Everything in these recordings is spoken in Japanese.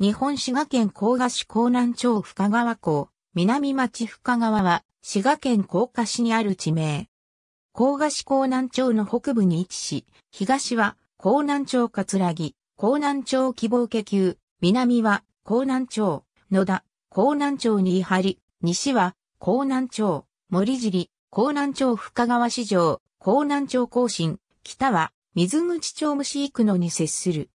日本滋賀県甲賀市甲南町深川港、南町深川は、滋賀県甲賀市にある地名。甲賀市甲南町の北部に位置し、東は甲南町葛城、甲南町希望家球、南は甲南町、野田、甲南町に伊張、西は甲南町、森尻、甲南町深川市場、甲南町甲信、北は水口町虫く野に接する。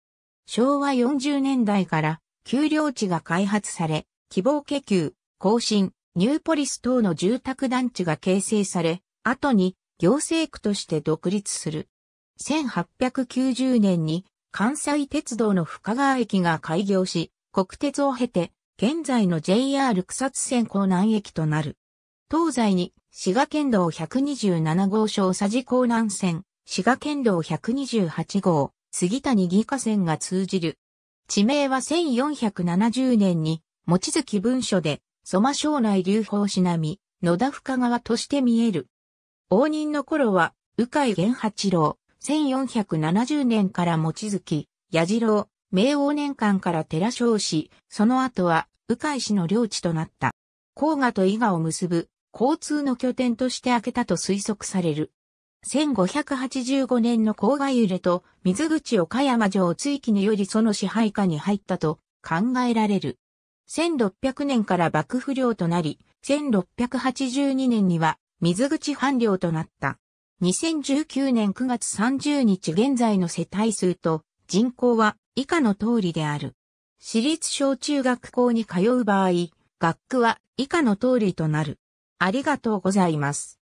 昭和40年代から丘陵地が開発され、希望家丘、更新、ニューポリス等の住宅団地が形成され、後に行政区として独立する。1890年に関西鉄道の深川駅が開業し、国鉄を経て、現在の JR 草津線港南駅となる。東西に滋賀県道127号小佐治港南線、滋賀県道128号、杉谷義家線が通じる。地名は1470年に、望月文書で、蘇我省内流法しなみ、野田深川として見える。応仁の頃は、鵜飼源八郎、1470年から望月、矢次郎、明王年間から寺小氏、その後は、鵜飼氏の領地となった。甲賀と伊賀を結ぶ、交通の拠点として開けたと推測される。1585年の郊外揺れと水口岡山城追記によりその支配下に入ったと考えられる。1600年から幕府領となり、1682年には水口藩領となった。2019年9月30日現在の世帯数と人口は以下の通りである。私立小中学校に通う場合、学区は以下の通りとなる。ありがとうございます。